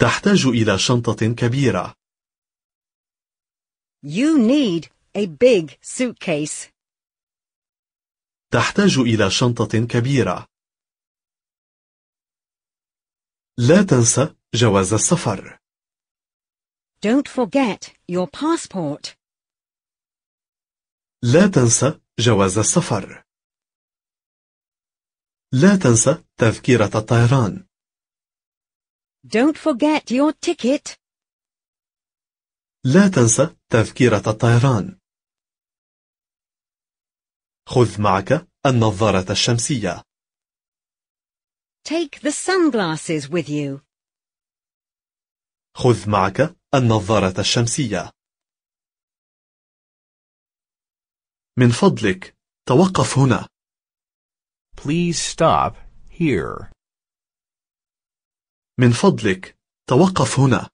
تحتاج إلى شنطة كبيرة. You need a big suitcase. تحتاج إلى شنطة كبيرة. لا تنسى جواز السفر. Don't forget your passport. لا تنسى جواز السفر. لا تنسى تذكرة الطيران. Don't forget your ticket. لا تنسى تذكرة الطيران. خذ معك النظارة الشمسية. Take the sunglasses with you. خذ معك النظارة الشمسية. من فضلك توقف هنا. Please stop here. من فضلك توقف هنا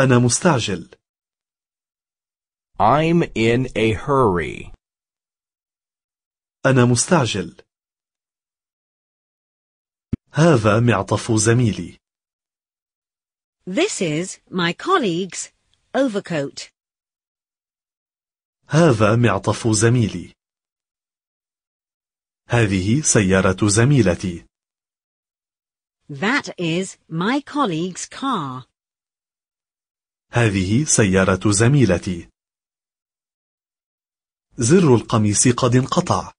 أنا مستعجل I'm in a hurry أنا مستعجل هذا معطف زميلي This is my colleague's overcoat. هذا معطف زميلي. هذه سيارة زميلتي. That is my colleague's car. هذه سيارة زميلتي. زر القميص قد انقطع.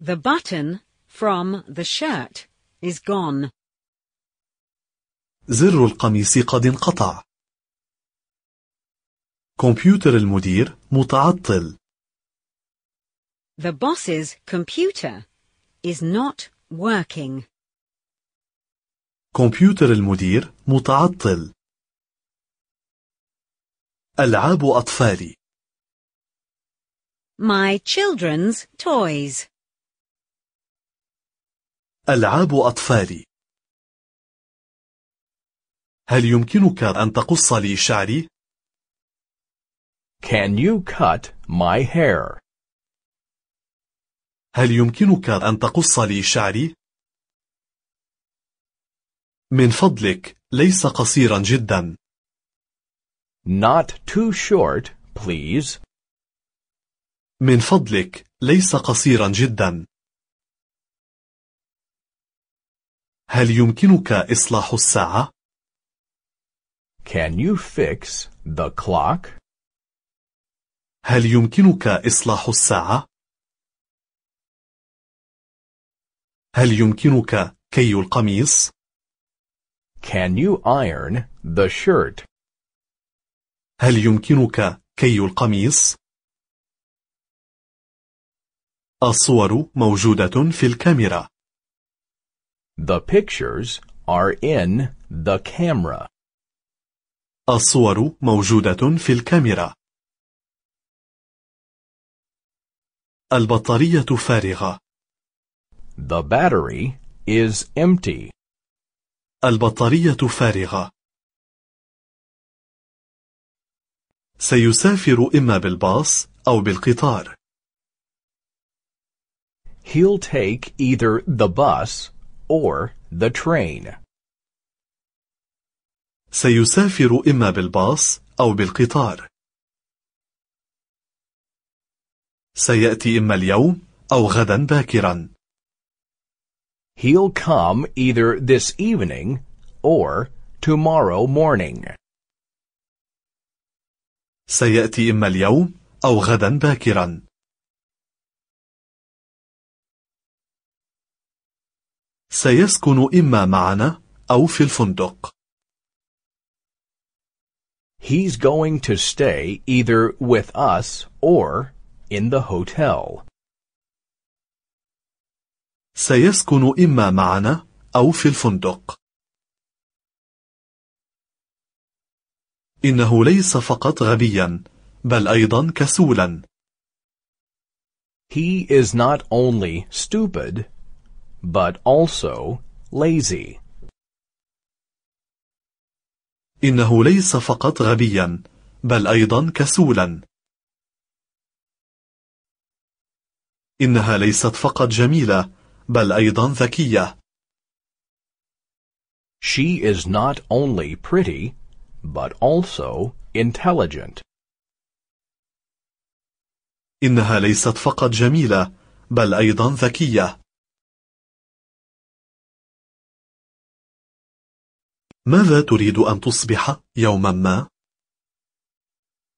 The button from the shirt is gone. زر القميص قد انقطع. كمبيوتر المدير متعطل. The boss's computer is not working. كمبيوتر المدير متعطل ألعاب أطفالي My children's toys ألعاب أطفالي هل يمكنك أن تقص لي شعري؟ Can you cut my hair? هل يمكنك أن تقص لي شعري؟ من فضلك ليس قصيرا جدا. Not too short, please. من فضلك ليس قصيرا جدا. هل يمكنك إصلاح الساعة؟ Can you fix the clock? هل يمكنك إصلاح الساعة؟ هل يمكنك كي القميص؟ Can you iron the shirt? هل يمكنك كي القميص؟ الصور موجودة في الكاميرا. The pictures are in the camera. الصور موجودة في الكاميرا. البطارية فارغة. The battery is empty. البطارية فارغة. سيسافر إما بالباص أو بالقطار. He'll take either the bus or the train. سيسافر إما بالباص أو بالقطار. سيأتي إما اليوم أو غدا باكرا. He'll come either this evening or tomorrow morning. سيأتي إما اليوم أو غدا باكرا. سيسكن إما معنا أو في الفندق. He's going to stay either with us or in the hotel. سيسكن إما معنا أو في الفندق إنه ليس فقط غبيا بل أيضا كسولا He is not only stupid but also lazy إنه ليس فقط غبيا بل أيضا كسولا إنها ليست فقط جميلة بل أيضا ذكية. She is not only pretty, but also intelligent. إنها ليست فقط جميلة، بل أيضا ذكية. ماذا تريد أن تصبح يوما ما؟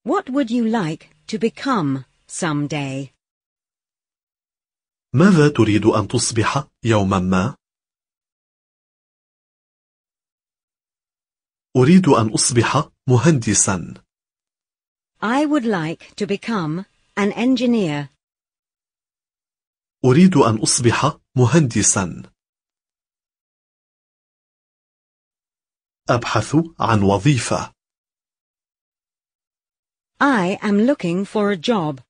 What would you like to become someday? ماذا تريد أن تصبح يوما ما؟ أريد أن أصبح مهندسا. I would like to become an engineer. أريد أن أصبح مهندسا. أبحث عن وظيفة. I am looking for a job.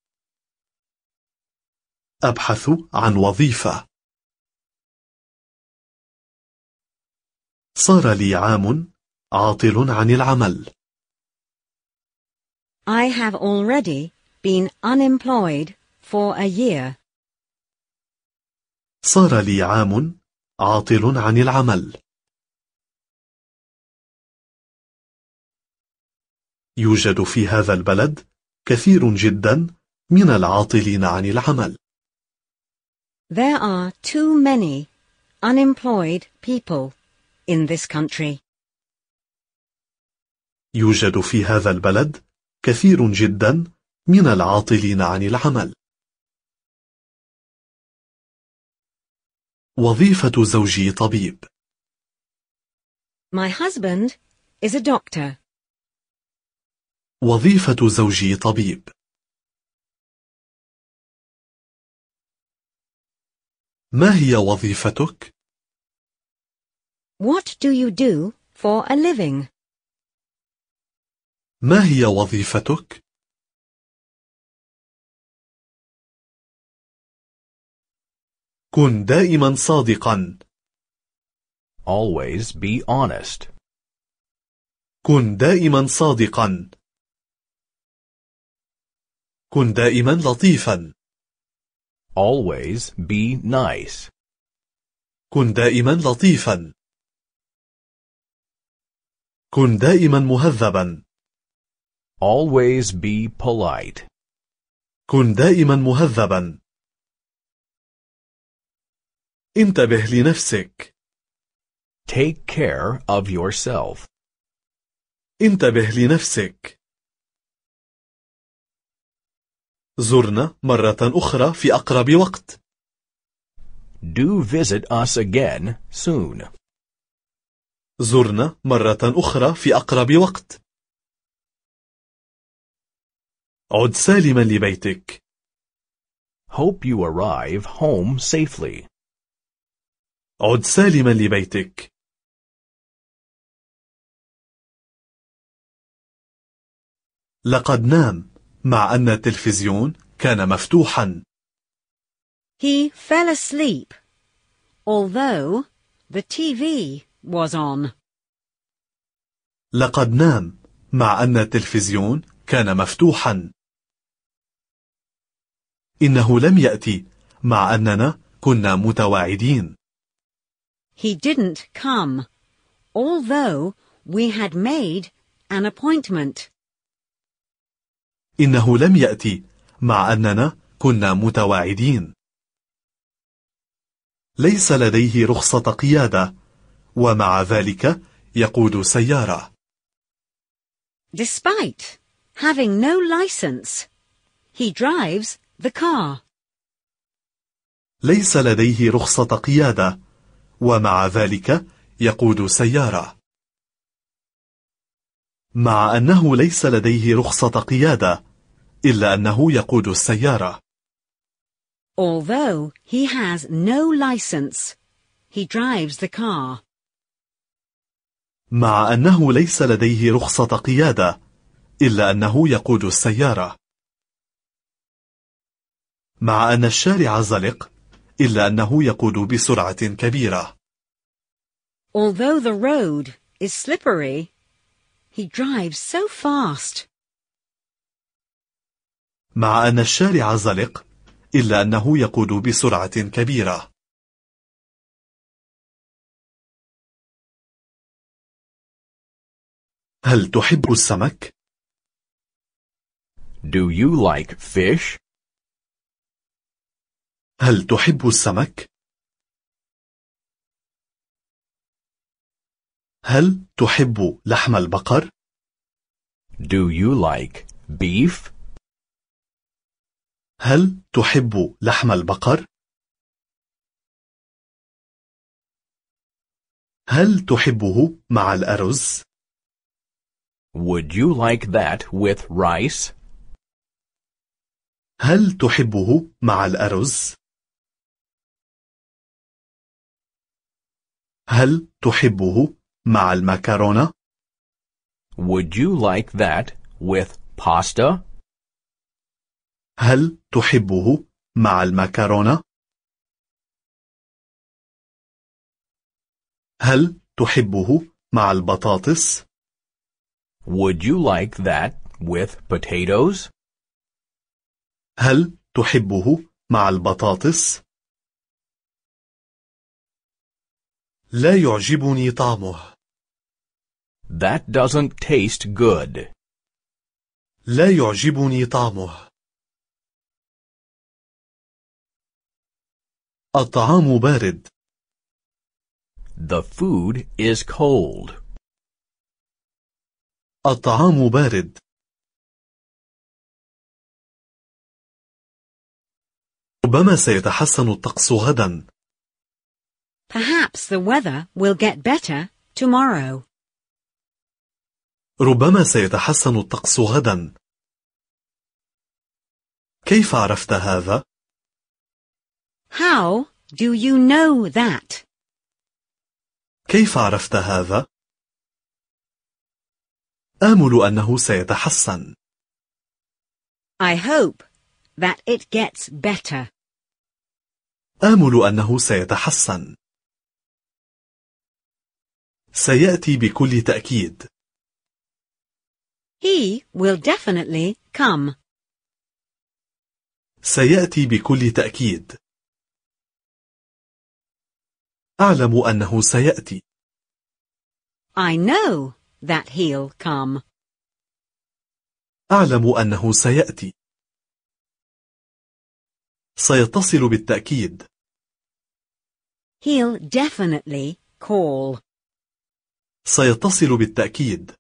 أبحث عن وظيفة صار لي عام عاطل عن العمل I have already been unemployed for a year. صار لي عام عاطل عن العمل. يوجد في هذا البلد كثير جدا من العاطلين عن العمل. There are too many unemployed people in this country. يوجد في هذا البلد كثير جدا من العاطلين عن العمل. وظيفة زوجي طبيب. My husband is a doctor. وظيفة زوجي طبيب. ما هي وظيفتك؟ What do you do for a living? ما هي وظيفتك؟ كن دائما صادقا. Always be honest. كن دائما صادقا. كن دائما لطيفا. Always be nice. كن دائما لطيفا. كن دائما مهذبا. Always be polite. كن دائما مهذبا. انتبه لنفسك. Take care of yourself. انتبه لنفسك. زرنا مرة أخرى في أقرب وقت. Do visit us again soon. زرنا مرة أخرى في أقرب وقت. عد سالما لبيتك. Hope you arrive home safely. عد سالما لبيتك. لقد نام. مع أن التلفزيون كان مفتوحا. He fell asleep, although the TV was on. لقد نام مع أن التلفزيون كان مفتوحا. إنه لم يأتي مع أننا كنا متواعدين. He didn't come, although we had made an appointment. إنه لم يأتي مع أننا كنا متواعدين ليس لديه رخصة قيادة ومع ذلك يقود سيارة Despite having no license, he drives the car. ليس لديه رخصة قيادة ومع ذلك يقود سيارة مع أنه ليس لديه رخصة قيادة إلا أنه يقود السيارة Although he has no license, he drives the car. مع أنه ليس لديه رخصة قيادة إلا أنه يقود السيارة مع أن الشارع زلق إلا أنه يقود بسرعة كبيرة Although the road is slippery, He drives so fast. مع أن الشارع زلق إلا أنه يقود بسرعة كبيرة هل تحب السمك؟ Do you like fish? هل تحب السمك؟ هل تحب لحم البقر؟ Do you like beef? هل تحب لحم البقر؟ هل تحبه مع الأرز؟ Would you like that with rice? هل تحبه مع الأرز؟ هل تحبه مع المكرونة؟ Would you like that with pasta? هل تحبه مع المكرونة؟ هل تحبه مع البطاطس؟ Would you like that with potatoes? هل تحبه مع البطاطس؟ لا يعجبني طعمه. That doesn't taste good. لا يعجبني طعمه. الطعام بارد. The food is cold. الطعام بارد. ربما سيتحسن الطقس غدا. Perhaps the weather will get better tomorrow. ربما سيتحسن الطقس غدا. كيف عرفت هذا؟ How do you know that? كيف عرفت هذا؟ آمل أنه سيتحسن. I hope that it gets better. آمل أنه سيتحسن. سيأتي بكل تأكيد. He will definitely come. سيأتي بكل تأكيد. أعلم أنه سيأتي. I know that he'll come. أعلم أنه سيأتي. سيتصل بالتأكيد. He'll definitely call. سيتصل بالتأكيد.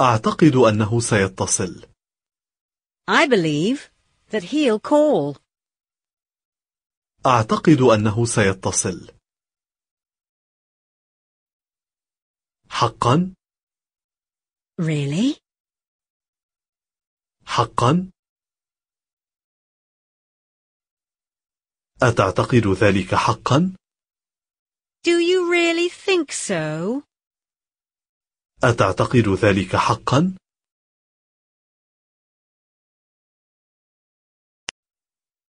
أعتقد أنه سيتصل. I believe that he'll call. أعتقد أنه سيتصل. حقا؟ Really? حقا؟ أتعتقد ذلك حقا؟ Do you really think so? أتعتقد ذلك حقا؟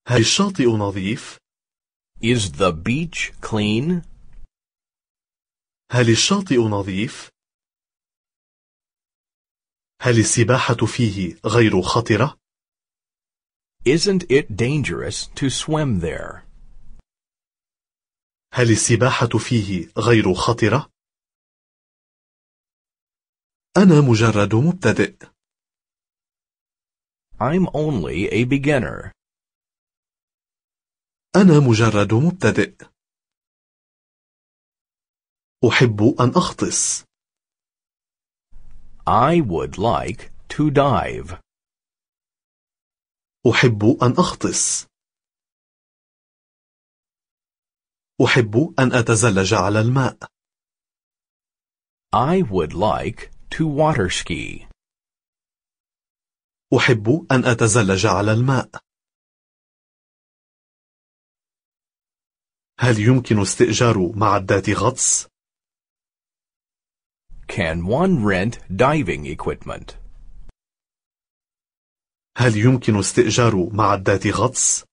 هل الشاطئ نظيف؟ Is the beach clean? هل الشاطئ نظيف؟ هل السباحة فيه غير خطرة؟ Isn't it dangerous to swim there? هل السباحة فيه غير خطرة؟ أنا مجرد مبتدئ. I'm only a beginner. أنا مجرد مبتدئ. أحب أن أغطس. I would like to dive. أحب أن أغطس. أحب أن أتزلج على الماء. I would like To water ski. أحب أن أتزلج على الماء. هل يمكن استئجار معدات غطس؟ Can one rent diving equipment? هل يمكن استئجار معدات غطس؟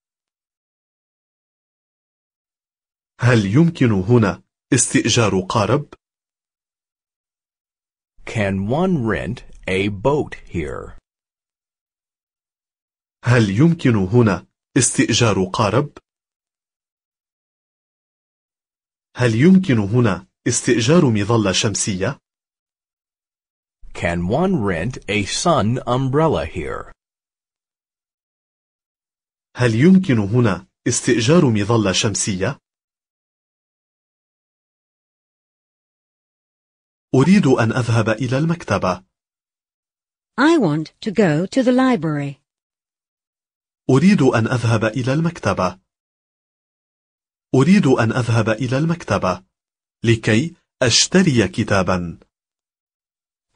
هل يمكن هنا استئجار قارب؟ Can one rent a boat here? هل يمكن هنا استئجار قارب؟ هل يمكن هنا استئجار مظلة شمسية؟ Can one rent a sun umbrella here? هل يمكن هنا استئجار مظلة شمسية؟ أريد أن أذهب إلى المكتبة. I want to go to the library. أريد أن أذهب إلى المكتبة. أريد أن أذهب إلى المكتبة لكي أشتري كتابا.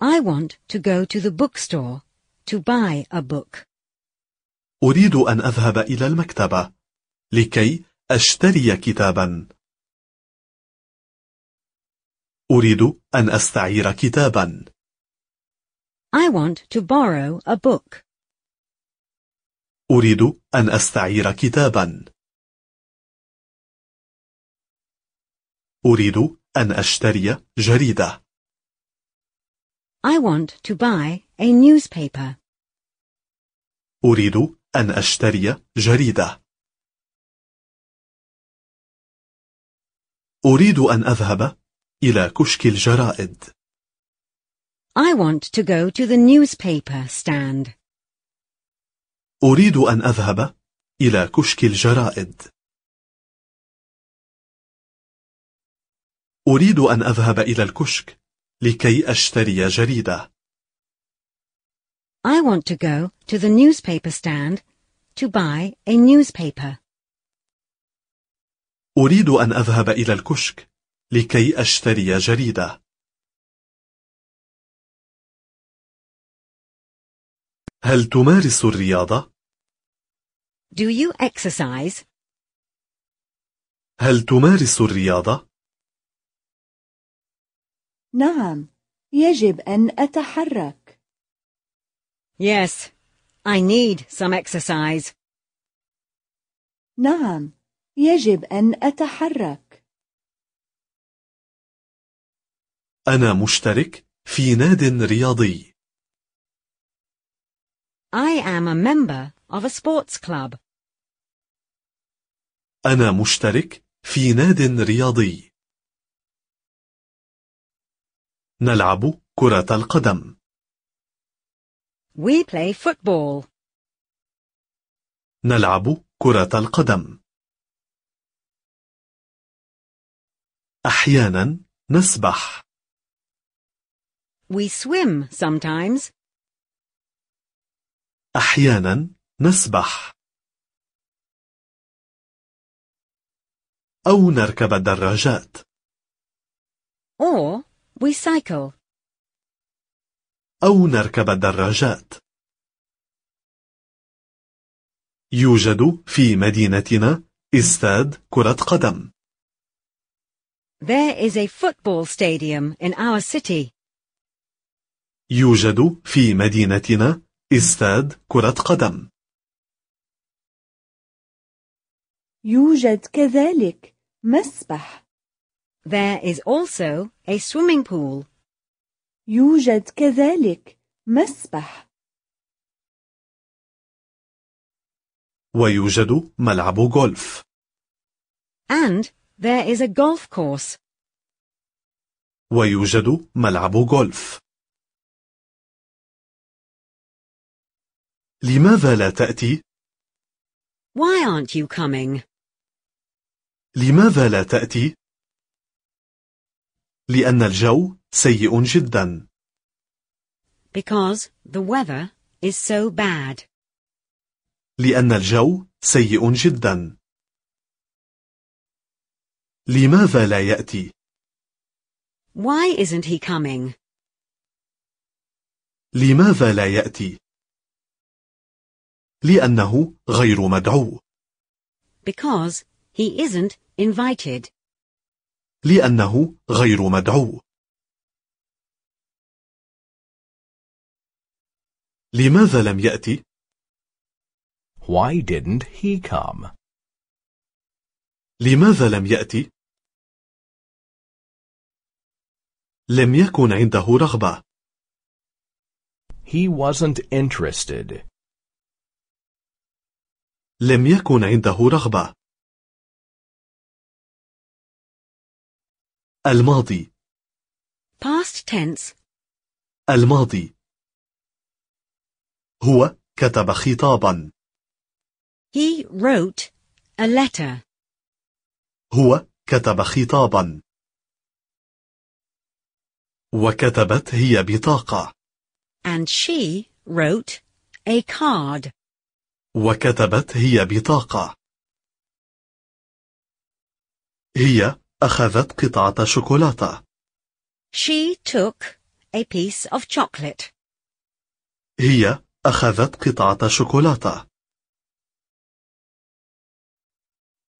I want to go to the bookstore to buy a book. أريد أن أذهب إلى المكتبة لكي أشتري كتابا. أريد أن أستعير كتابا. I want to borrow a book. أريد أن أستعير كتابا. أريد أن أشتري جريدة. I want to buy a newspaper. أريد أن أشتري جريدة. أريد أن أذهب إلى كشك الجرائد. I want to go to the newspaper stand. أريد أن أذهب إلى كشك الجرائد. أريد أن أذهب إلى الكشك لكي أشتري جريدة. I want to go to the newspaper stand to buy a newspaper. أريد أن أذهب إلى الكشك لكي أشتري جريدة. هل تمارس الرياضة؟ Do you exercise? هل تمارس الرياضة؟ نعم، يجب أن أتحرك. Yes, I need some exercise. نعم، يجب أن أتحرك. أنا مشترك في ناد رياضي. I am a member of a sports club. أنا مشترك في ناد رياضي. نلعب كرة القدم. We play football. نلعب كرة القدم. أحيانا نسبح. We swim sometimes. أحيانا نسبح أو نركب الدراجات or we cycle أو نركب الدراجات يوجد في مدينتنا استاد كرة قدم There is a football stadium in our city. يوجد في مدينتنا استاد كرة قدم. يوجد كذلك مسبح. There is also a swimming pool. يوجد كذلك مسبح. ويوجد ملعب غولف. And there is a golf course. ويوجد ملعب غولف. لماذا لا تأتي؟ Why aren't you coming? لماذا لا تأتي؟ لأن الجو سيء جدا. Because the weather is so bad. لأن الجو سيء جدا. لماذا لا يأتي؟ Why isn't he coming? لماذا لا يأتي؟ لأنه غير مدعو. Because he isn't invited. لأنه غير مدعو. لماذا لم يأتي؟ Why didn't he come? لماذا لم يأتي؟ لم يكن عنده رغبة. He wasn't interested. لم يكن عنده رغبة. الماضي past tense الماضي هو كتب خطابا he wrote a letter هو كتب خطابا وكتبت هي بطاقة and she wrote a card وكتبت هي بطاقة. هي أخذت قطعة شوكولاتة. She took a piece of chocolate. هي أخذت قطعة شوكولاتة.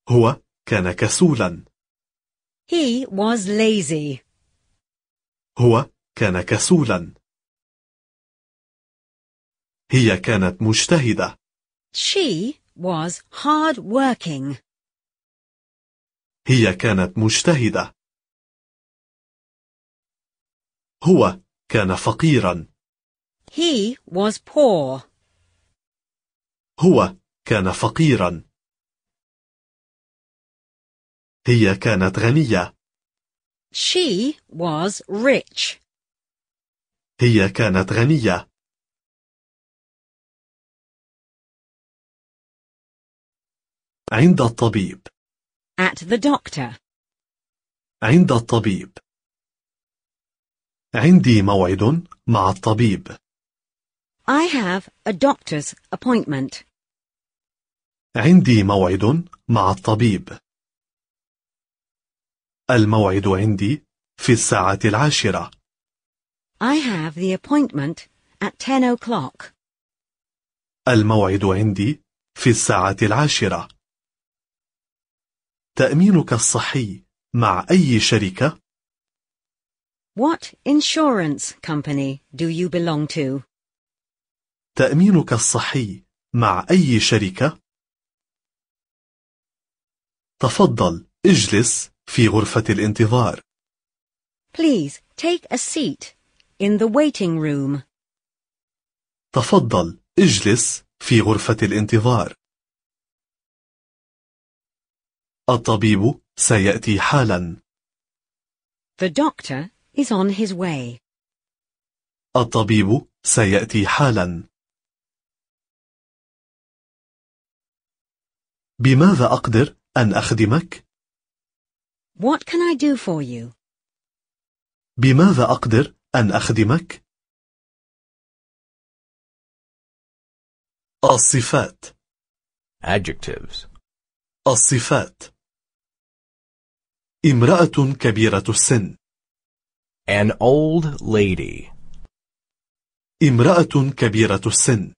هو كان كسولا. He was lazy. هو كان كسولا. هي كانت مجتهدة. She was hard working. هي كانت مجتهدة. هو كان فقيرا. He was poor. هو كان فقيرا. هي كانت غنية. She was rich. هي كانت غنية. عند الطبيب. At the doctor. عند الطبيب. عندي موعد مع الطبيب. I have a doctor's appointment. عندي موعد مع الطبيب. الموعد عندي في الساعة العاشرة. I have the appointment at 10 o'clock. الموعد عندي في الساعة العاشرة. تأمينك الصحي مع أي شركة؟ What insurance company do you belong to? تأمينك الصحي مع أي شركة؟ تفضل اجلس في غرفة الانتظار. Please take a seat in the waiting room. تفضل اجلس في غرفة الانتظار. الطبيب سيأتي حالا. The doctor is on his way. الطبيب سيأتي حالا. بماذا أقدر أن أخدمك؟ What can I do for you? بماذا أقدر أن أخدمك؟ الصفات adjectives الصفات امرأة كبيرة السن An old lady امرأة كبيرة السن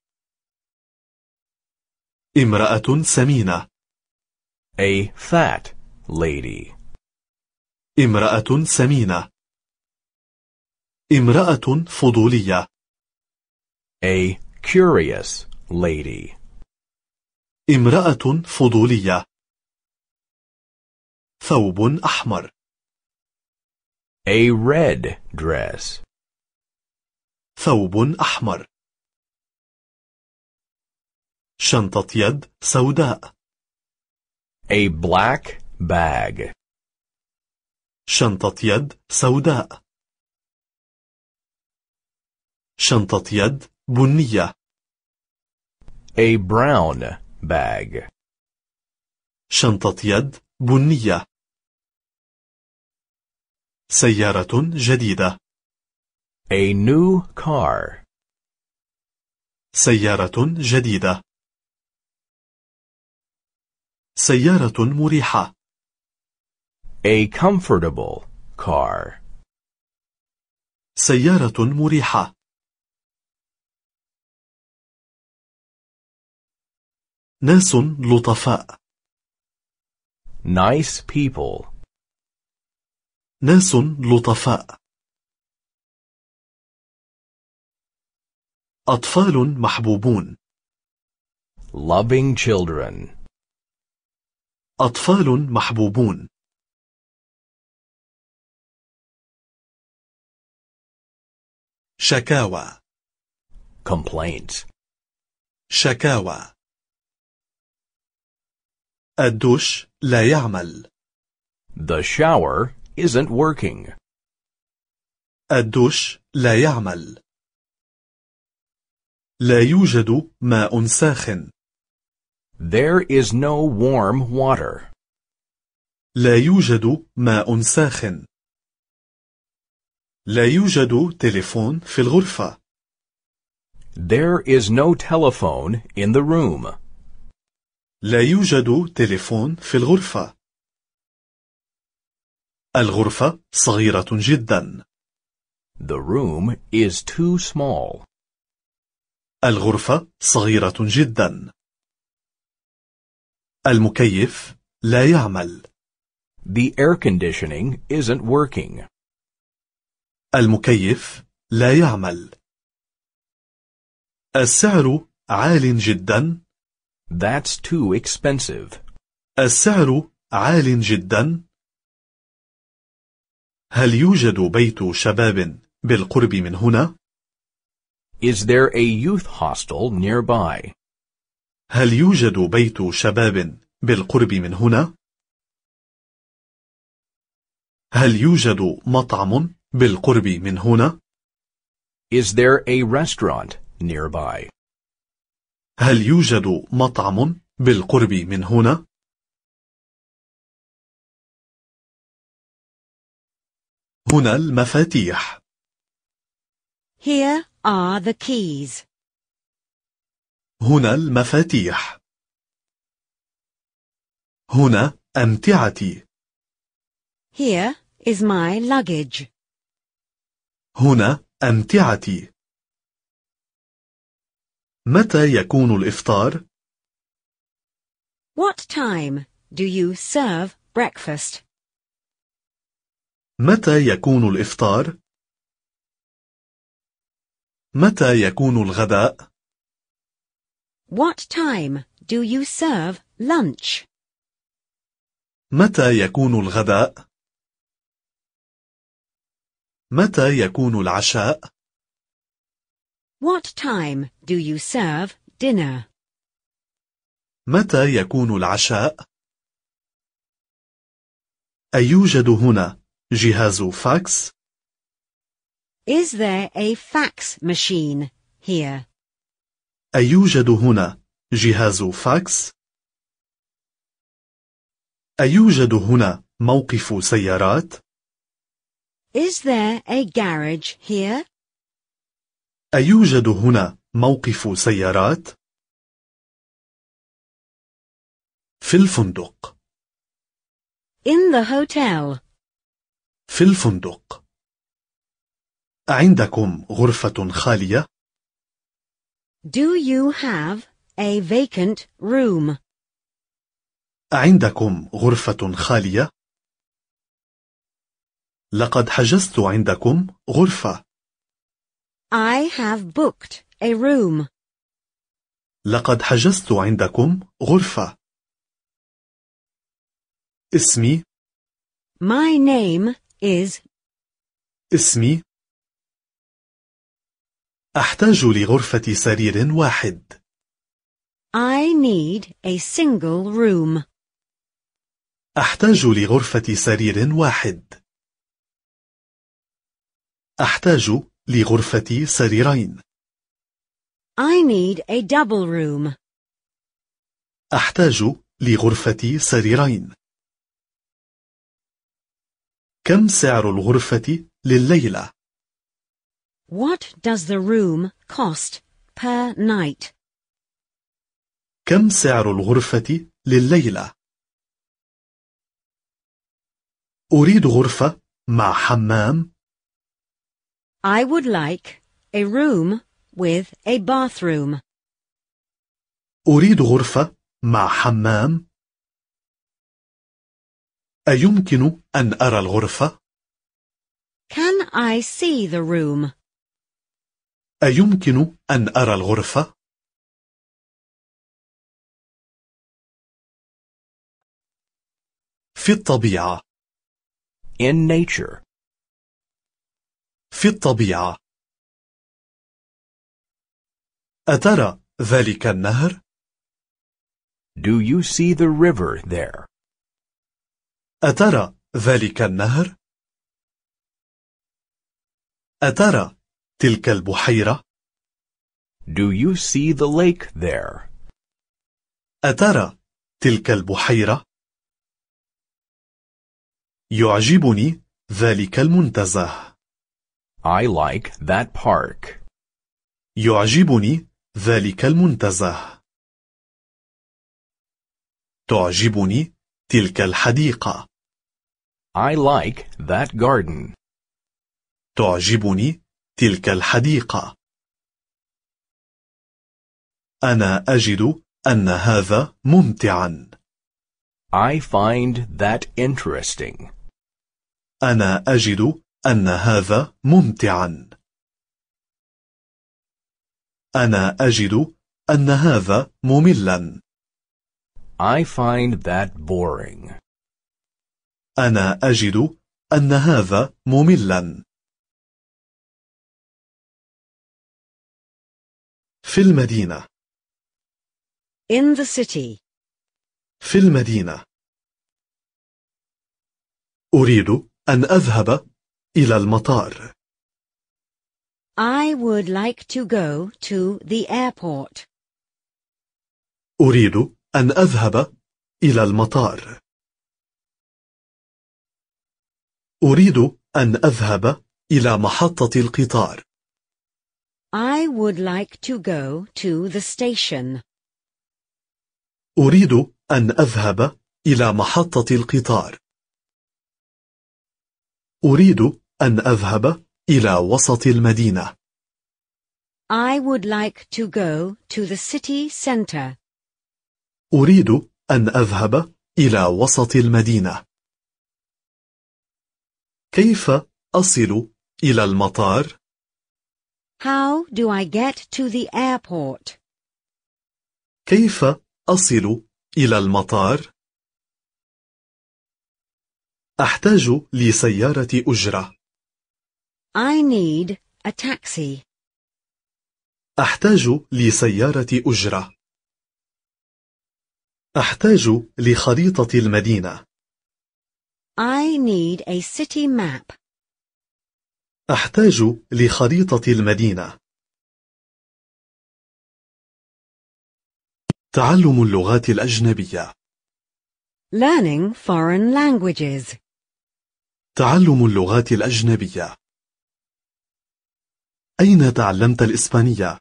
امرأة سمينة A fat lady امرأة سمينة امرأة فضولية A curious lady امرأة فضولية ثوب أحمر. A red dress. ثوب أحمر. شنطة يد سوداء. A black bag. شنطة يد سوداء. شنطة يد بنية. A brown bag. شنطة يد بنية. سيارة جديدة. A new car. سيارة جديدة. سيارة مريحة. A comfortable car. سيارة مريحة. ناس لطفاء. Nice people. ناس لطفاء أطفال محبوبون loving children أطفال محبوبون شكاوى complaint شكاوى الدش لا يعمل the shower isn't working. الدش لا يعمل. لا يوجد ماء ساخن. There is no warm water. لا يوجد ماء ساخن. لا يوجد تليفون في الغرفة. There is no telephone in the room. لا يوجد تليفون في الغرفة. الغرفة صغيرة جدا. The room is too small. الغرفة صغيرة جدا. المكيف لا يعمل. The air conditioning isn't working. المكيف لا يعمل. السعر عال جدا. That's too expensive. السعر عال جدا. هل يوجد بيت شباب بالقرب من هنا؟ Is there a youth hostel nearby? هل يوجد بيت شباب بالقرب من هنا؟ هل يوجد مطعم بالقرب من هنا؟ Is there a restaurant nearby? هل يوجد مطعم بالقرب من هنا؟ هنا المفاتيح. Here are the keys. هنا المفاتيح. هنا أمتعتي. Here is my luggage. هنا أمتعتي. متى يكون الإفطار؟ What time do you serve breakfast? متى يكون الإفطار؟ متى يكون الغداء؟ What time do you serve lunch? متى يكون الغداء؟ متى يكون العشاء؟ What time do you serve dinner? متى يكون العشاء؟ أيوجد هنا جهاز فاكس Is there a fax machine here? أيوجد هنا جهاز فاكس؟ أيوجد هنا موقف سيارات؟ Is there a garage here? أيوجد هنا موقف سيارات؟ في الفندق. In the hotel. في الفندق عندكم غرفة خالية؟ Do you have a vacant room? عندكم غرفة خالية؟ لقد حجزت عندكم غرفة. I have booked a room. لقد حجزت عندكم غرفة. اسمي My name is اسمي أحتاج لغرفة سرير واحد. I need a single room. أحتاج لغرفة سرير واحد. أحتاج لغرفة سريرين. I need a double room. أحتاج لغرفة سريرين. كم سعر الغرفة لليلة؟ What does the room cost per night? كم سعر الغرفة لليلة؟ أريد غرفة مع حمام. I would like a room with a bathroom. أريد غرفة مع حمام أيمكن أن أرى الغرفة؟ Can I see the room? أيمكن أن أرى الغرفة؟ في الطبيعة In nature في الطبيعة أترى ذلك النهر؟ Do you see the river there? أترى ذلك النهر؟ أترى تلك البحيرة؟ Do you see the lake there? أترى تلك البحيرة؟ يعجبني ذلك المنتزه. I like that park. يعجبني ذلك المنتزه. تعجبني تلك الحديقة. I like that garden. تعجبني تلك الحديقة. أنا أجد أن هذا ممتعا. I find that interesting. أنا أجد أن هذا ممتعا. أنا أجد أن هذا مملا. I find that boring. أنا أجد أن هذا مملا. في المدينة. In the city. في المدينة. أريد أن أذهب إلى المطار. I would like to go to the airport. أريد أن أذهب إلى المطار. أريد أن أذهب إلى محطة القطار. I would like to go to the station. أريد أن أذهب إلى محطة القطار. أريد أن أذهب إلى وسط المدينة. I would like to go to the city center. أريد أن أذهب إلى وسط المدينة. كيف أصل إلى المطار؟ How do I get to the airport? كيف أصل إلى المطار؟ أحتاج لسيارة أجرة. I need a taxi. أحتاج لسيارة أجرة. أحتاج لخريطة المدينة. I need a city map. أحتاج لخريطة المدينة. تعلم اللغات الأجنبية. Learning foreign languages. تعلم اللغات الأجنبية. أين تعلمت الإسبانية؟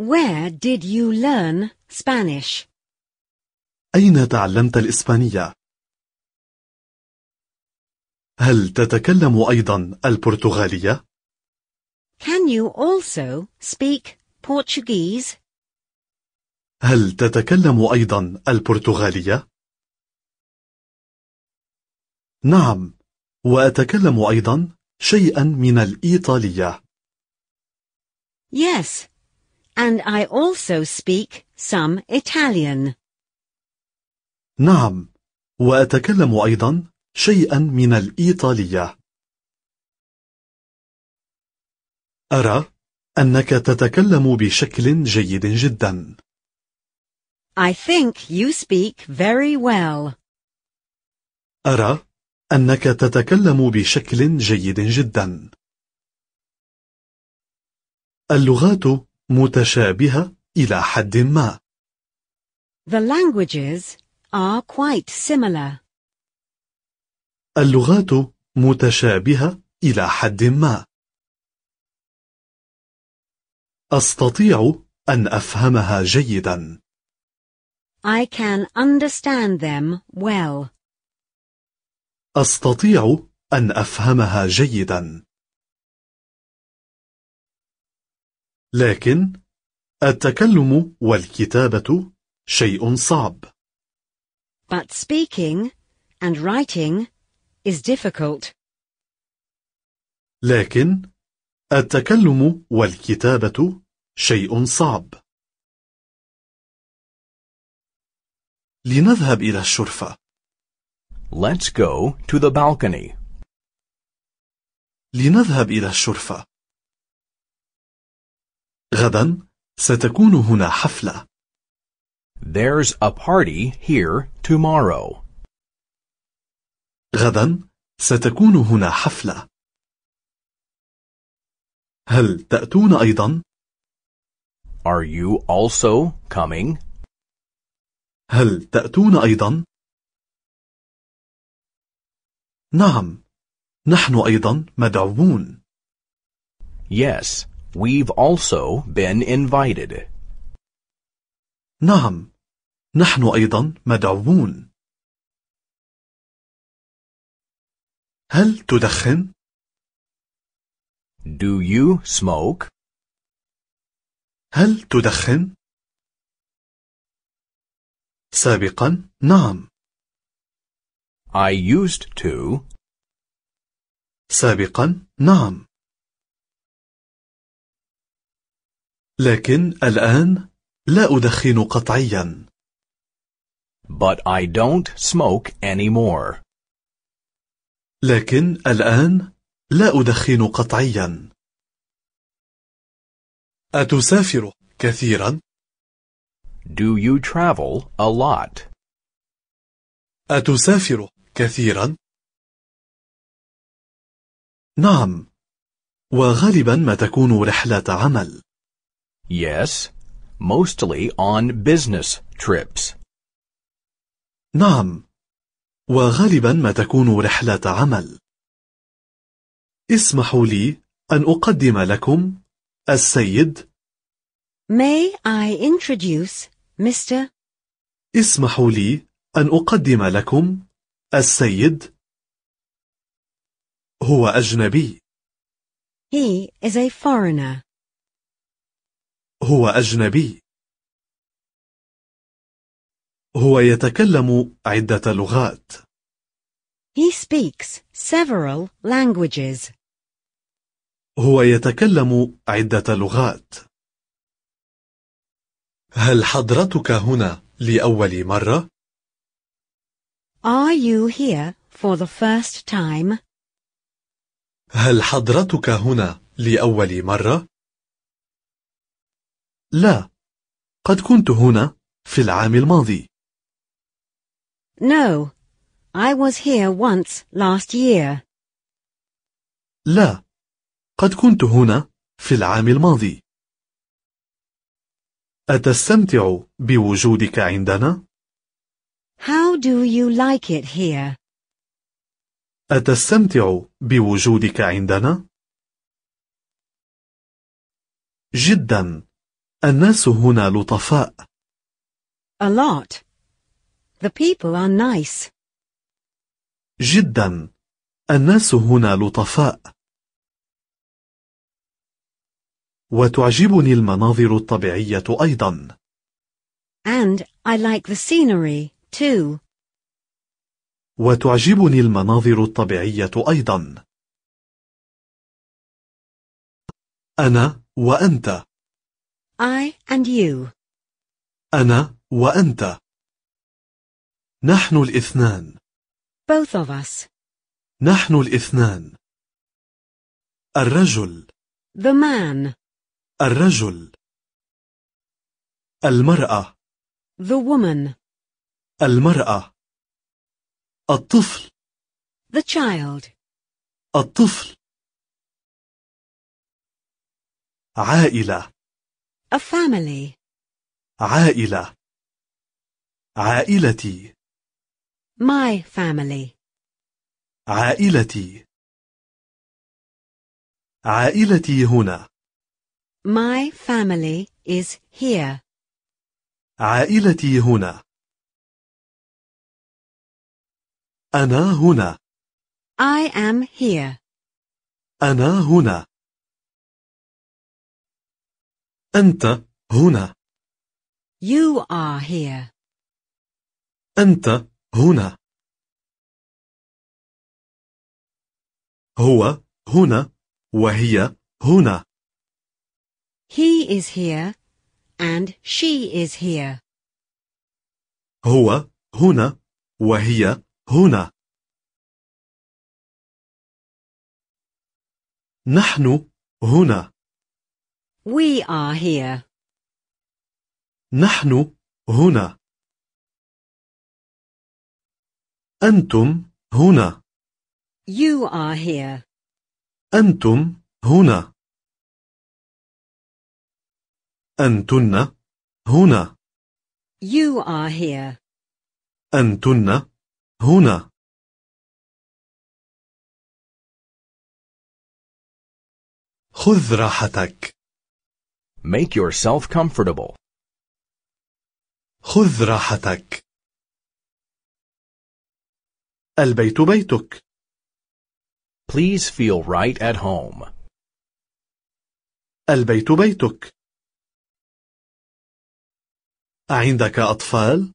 Where did you learn Spanish? أين تعلمت الإسبانية؟ هل تتكلم أيضا البرتغالية؟ Can you also speak Portuguese? هل تتكلم أيضا البرتغالية؟ نعم، وأتكلم أيضا شيئا من الإيطالية. Yes, and I also speak some Italian. نعم، وأتكلم أيضا شيئا من الإيطالية. أرى أنك تتكلم بشكل جيد جدا. I think you speak very well. أرى أنك تتكلم بشكل جيد جدا. اللغات متشابهة إلى حد ما. The languages are quite similar. اللغات متشابهة إلى حد ما. أستطيع أن أفهمها جيدا. I can understand them well. أستطيع أن أفهمها جيدا. لكن التكلم والكتابة شيء صعب. But speaking and writing is difficult. لكن التكلم والكتابة شيء صعب. لنذهب إلى الشرفة. Let's go to the balcony. لنذهب إلى الشرفة. غدا ستكون هنا حفلة. There's a party here tomorrow. غدا ستكون هنا حفلة. هل تأتون أيضا؟ Are you also coming? هل تأتون أيضا؟ نعم، نحن أيضا مدعوون. Yes, we've also been invited. نعم، نحن أيضا مدعوون. هل تدخن؟ Do you smoke? هل تدخن؟ سابقا نعم I used to سابقا نعم لكن الآن لا أدخن قطعيا But I don't smoke anymore لكن الآن لا أدخن قطعيا أتسافر كثيرا؟ Do you travel a lot? أتسافر كثيرا؟ نعم وغالبا ما تكون رحلة عمل Yes, mostly on business trips. نعم وغالبا ما تكون رحلة عمل اسمحوا لي أن أقدم لكم السيد May I introduce Mr. اسمحوا لي أن أقدم لكم السيد هو أجنبي He is a foreigner. هو أجنبي هو يتكلم عدة لغات. He speaks several languages. هو يتكلم عدة لغات. هل حضرتك هنا لأول مرة؟ Are you here for the first time? هل حضرتك هنا لأول مرة؟ لا، قد كنت هنا في العام الماضي. No, I was here once last year. لا, قد كنت هنا في العام الماضي. أتستمتع بوجودك عندنا؟ How do you like it here? أتستمتع بوجودك عندنا؟ جدا الناس هنا لطفاء. A lot. The people are nice. جدا. الناس هنا لطفاء. وتعجبني المناظر الطبيعية أيضا. And I like the scenery too. وتعجبني المناظر الطبيعية أيضا. أنا وأنت. I and you. أنا وأنت. نحن الاثنان. Both of us. نحن الاثنان. الرجل. The man. الرجل. المرأة. The woman. المرأة. الطفل. The child. الطفل. عائلة. A family. عائلة. عائلتي. My family. عائلتي. عائلتي هنا. My family is here. عائلتي هنا. أنا هنا. I am here. أنا هنا. أنت هنا. You are here. أنت هنا هو هنا وهي هنا He is here and she is here. هو هنا وهي هنا. نحن هنا. We are here. نحن هنا. أنتم هنا. You are here. أنتم هنا. أنتن هنا. You are here. أنتن هنا. خذ راحتك. Make yourself comfortable. خذ راحتك. البيت بيتك. Please feel right at home. البيت بيتك. أعندك أطفال؟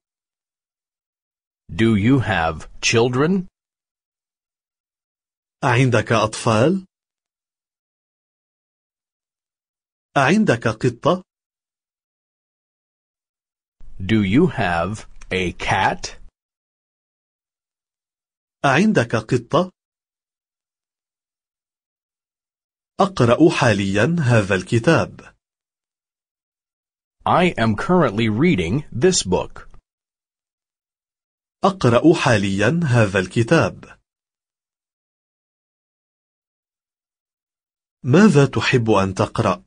Do you have children? أعندك أطفال؟ قطة؟ Do you have a cat? أعندك قطة؟ أقرأ حاليا هذا الكتاب. I am currently reading this book. أقرأ حاليا هذا الكتاب. ماذا تحب أن تقرأ؟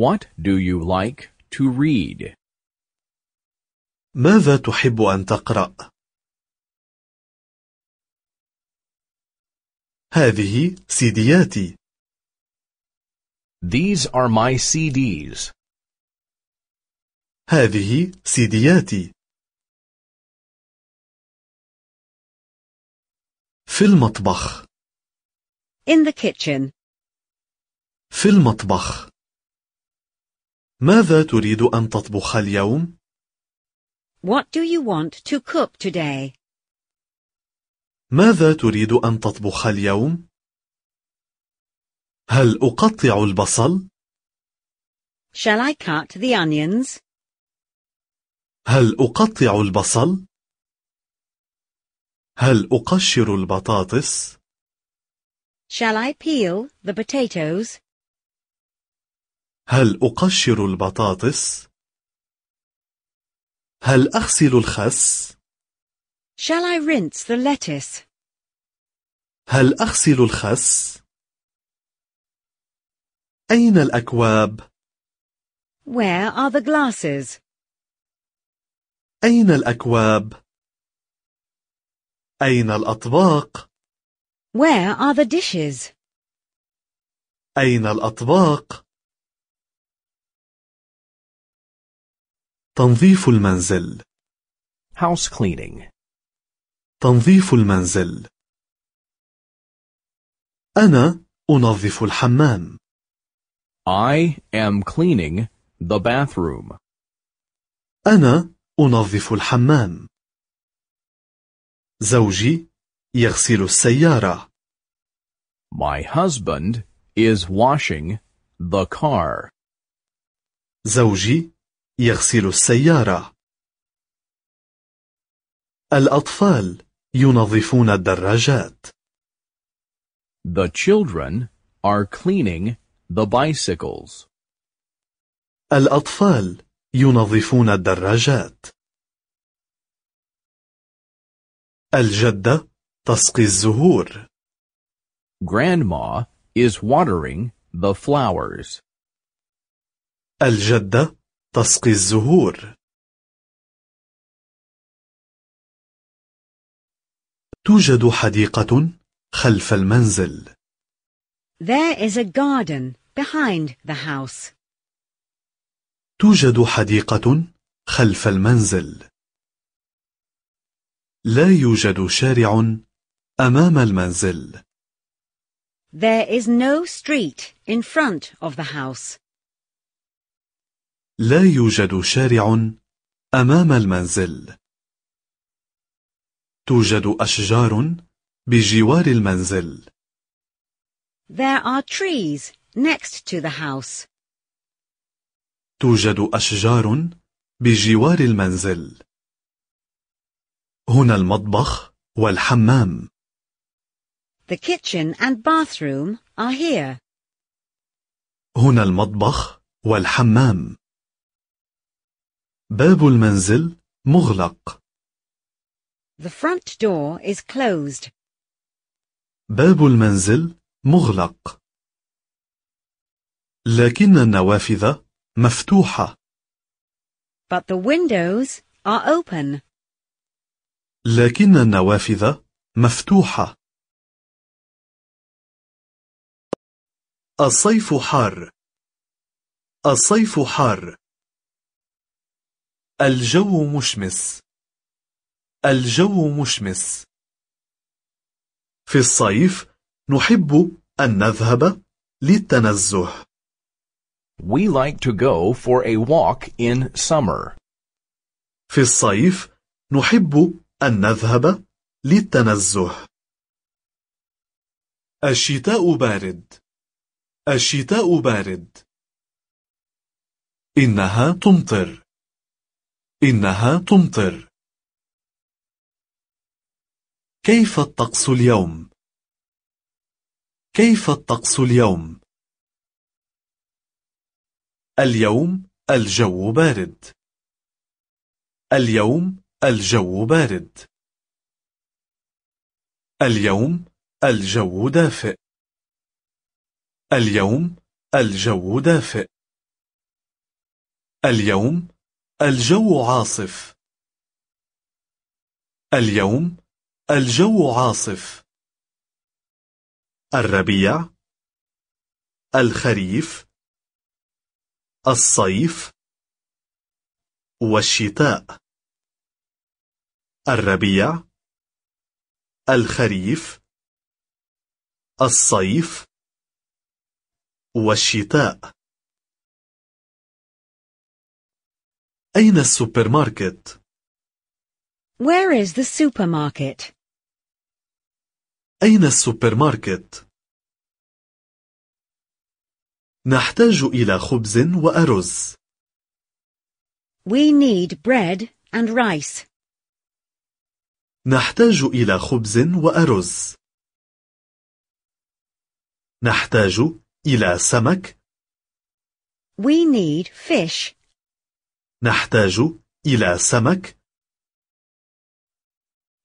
What do you like to read? ماذا تحب أن تقرأ؟ هذه سيدياتي. These are my CDs. هذه سيدياتي. في المطبخ. In the kitchen. في المطبخ. ماذا تريد أن تطبخ اليوم؟ What do you want to cook today? ماذا تريد أن تطبخ اليوم؟ هل أقطع البصل؟ Shall I cut the onions? هل أقطع البصل؟ هل أقشر البطاطس؟ Shall I peel the potatoes? هل أقشر البطاطس؟ هل أغسل الخس؟ Shall I rinse the lettuce? هل أغسل الخس؟ أين الأكواب؟ Where are the glasses? أين الأكواب؟ أين الأطباق؟ Where are the dishes? أين الأطباق؟ تنظيف المنزل House cleaning تنظيف المنزل أنا أنظف الحمام. I am cleaning the bathroom. أنا أنظف الحمام. زوجي يغسل السيارة. My husband is washing the car. زوجي يغسل السيارة. الأطفال ينظفون الدراجات. The children are cleaning the bicycles. الأطفال ينظفون الدراجات. الجدة تسقي الزهور. Grandma is watering the flowers. الجدة تسقي الزهور. توجد حديقة خلف المنزل. There is a garden behind the house. توجد حديقة خلف المنزل. لا يوجد شارع أمام المنزل. There is no street in front of the house. لا يوجد شارع أمام المنزل. توجد أشجار بجوار المنزل. There are trees next to the house. توجد أشجار بجوار المنزل. هنا المطبخ والحمام. The kitchen and bathroom are here. هنا المطبخ والحمام. باب المنزل مغلق. The front door is closed. باب المنزل مغلق. لكن النوافذ مفتوحة. But the windows are open. لكن النوافذ مفتوحة. الصيف حار. الصيف حار. الجو مشمس. الجو مشمس في الصيف نحب أن نذهب للتنزه We like to go for a walk in summer. في الصيف نحب أن نذهب للتنزه الشتاء بارد الشتاء بارد إنها تمطر إنها تمطر كيف الطقس اليوم؟ كيف الطقس اليوم؟ اليوم الجو بارد اليوم الجو بارد اليوم الجو دافئ اليوم الجو دافئ اليوم الجو عاصف اليوم الجو عاصف الربيع الخريف الصيف والشتاء الربيع الخريف الصيف والشتاء أين السوبر ماركت؟ Where is the supermarket? أين السوبر ماركت؟ نحتاج إلى خبز وأرز. We need bread and rice. نحتاج إلى خبز وأرز. نحتاج إلى سمك. We need fish. نحتاج إلى سمك.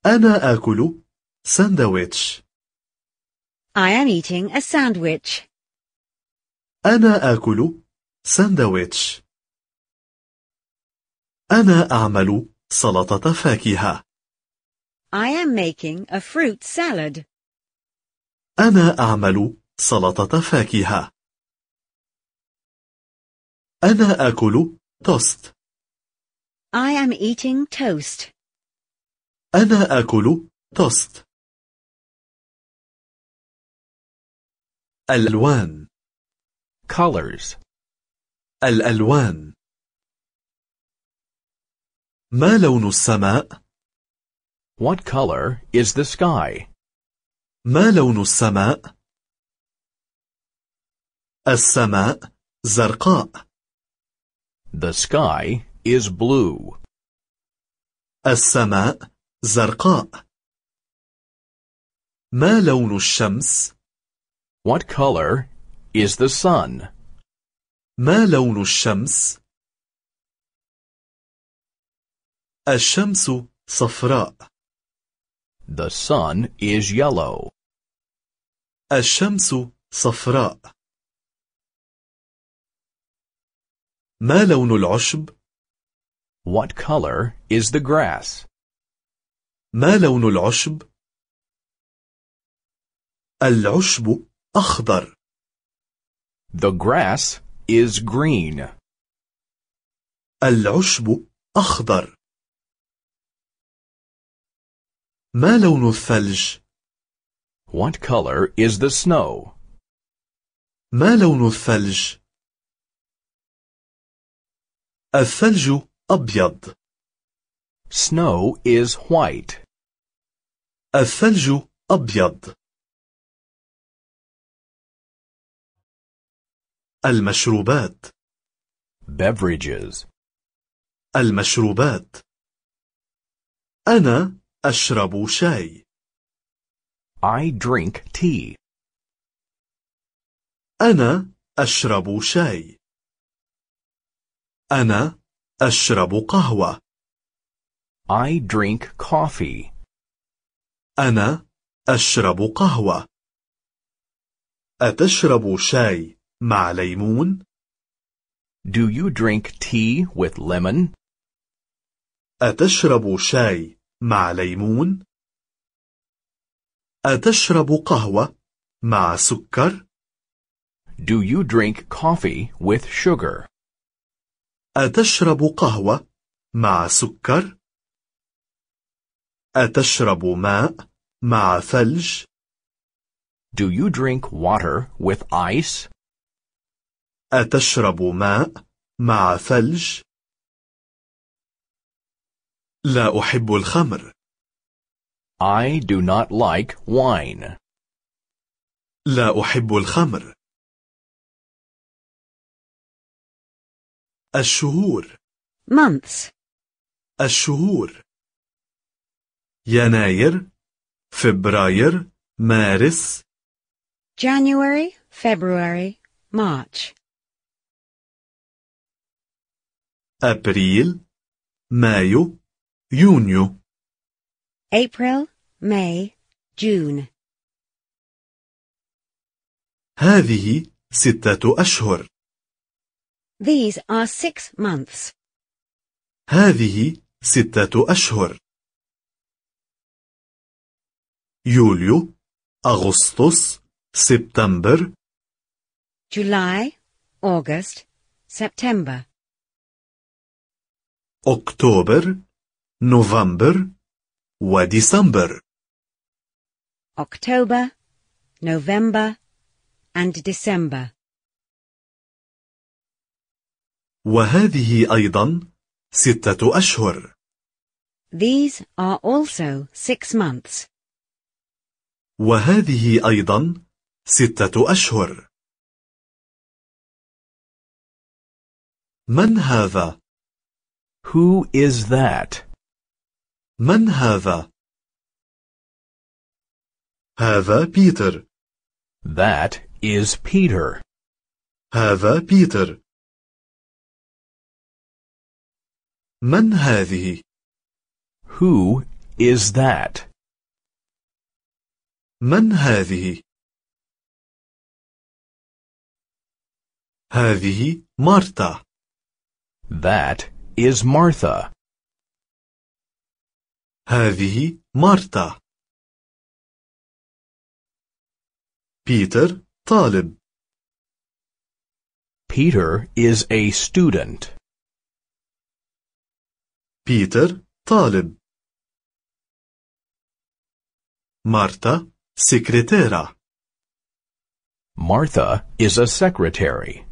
أنا آكل ساندويتش. I am eating a sandwich. أنا آكل ساندويتش. أنا أعمل سلطة فاكهة. I am making a fruit salad. أنا أعمل سلطة فاكهة. أنا آكل توست. I am eating toast. أنا آكل توست. الألوان colors الألوان ما لون السماء؟ What color is the sky? ما لون السماء؟ السماء زرقاء. The sky is blue. السماء زرقاء. ما لون الشمس؟ What color is the sun? ما لون الشمس؟ الشمس صفراء. The sun is yellow. الشمس صفراء. ما لون العشب؟ What color is the grass? ما لون العشب؟ العشب أخضر. The grass is green. العشب أخضر. ما لون الثلج؟ What color is the snow? ما لون الثلج؟ الثلج أبيض. Snow is white. الثلج أبيض. المشروبات beverages المشروبات أنا أشرب شاي I drink tea أنا أشرب شاي أنا أشرب قهوة I drink coffee أنا أشرب قهوة أتشرب شاي؟ مع ليمون Do you drink tea with lemon? أتشرب شاي مع ليمون؟ أتشرب قهوة مع سكر؟ Do you drink coffee with sugar? أتشرب قهوة مع سكر؟ أتشرب ماء مع ثلج؟ Do you drink water with ice? أتشرب ماء مع ثلج؟ لا أحب الخمر. I do not like wine. لا أحب الخمر. الشهور months الشهور يناير فبراير مارس January, February, March April, May, June. April, May, June. These are six months. هذه ستة أشهر. يوليو، July, August, September. أكتوبر نوفمبر وديسمبر أكتوبر نوفمبر and December. وهذه أيضا ستة أشهر. These are also six months. وهذه أيضا ستة أشهر. من هذا؟ Who is that? من هذا؟ هذا بيتر. That is Peter. هذا بيتر. من هذه؟ Who is that? من هذه؟ هذه مارتا. That is Martha. هذه مارتا. Peter طالب. Peter is a student. Peter طالب. Martha secretera. Martha is a secretary.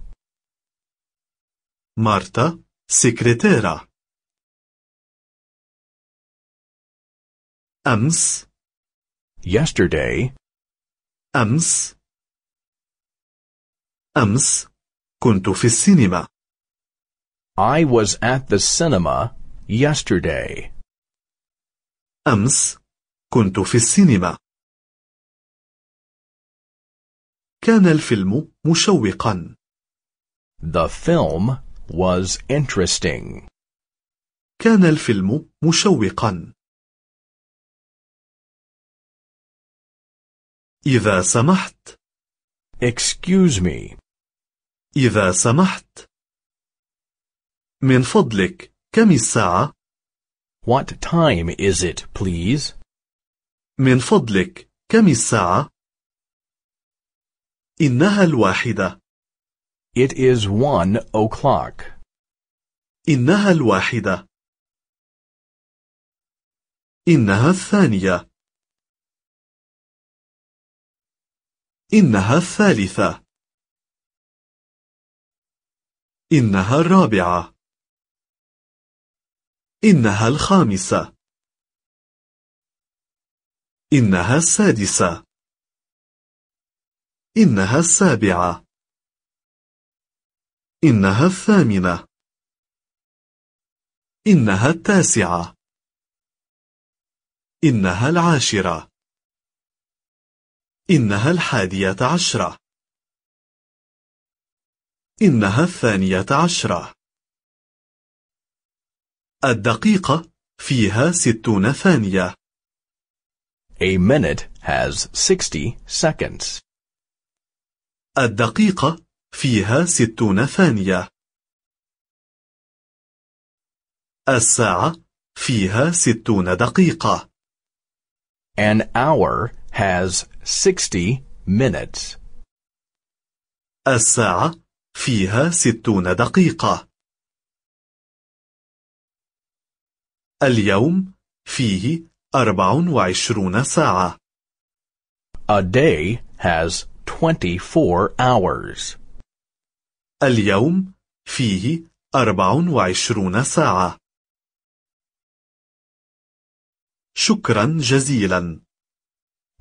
Martha سكرتيرة أمس yesterday أمس أمس كنت في السينما I was at the cinema yesterday أمس كنت في السينما كان الفيلم مشوقا The film was interesting. كان الفيلم مشوقا. إذا سمحت. Excuse me. إذا سمحت. من فضلك كم الساعة؟ What time is it, please? من فضلك كم الساعة؟ إنها الواحدة. It is one o'clock. إنها الواحدة. إنها الثانية. إنها الثالثة. إنها الرابعة. إنها الخامسة. إنها السادسة. إنها السابعة. إنها الثامنة إنها التاسعة إنها العاشرة إنها الحادية عشرة إنها الثانية عشرة الدقيقة فيها ستون ثانية A minute has 60 seconds. الدقيقة فيها ستون ثانية الساعة فيها ستون دقيقة An hour has sixty minutes. الساعة فيها ستون دقيقة. اليوم فيه أربع وعشرون ساعة. A day has twenty-four hours. اليوم فيه أربع وعشرون ساعة شكرا جزيلا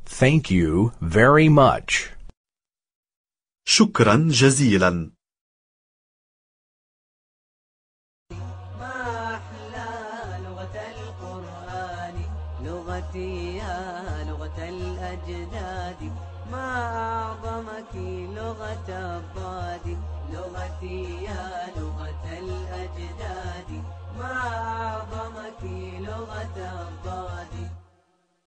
Thank you very much. شكرا جزيلا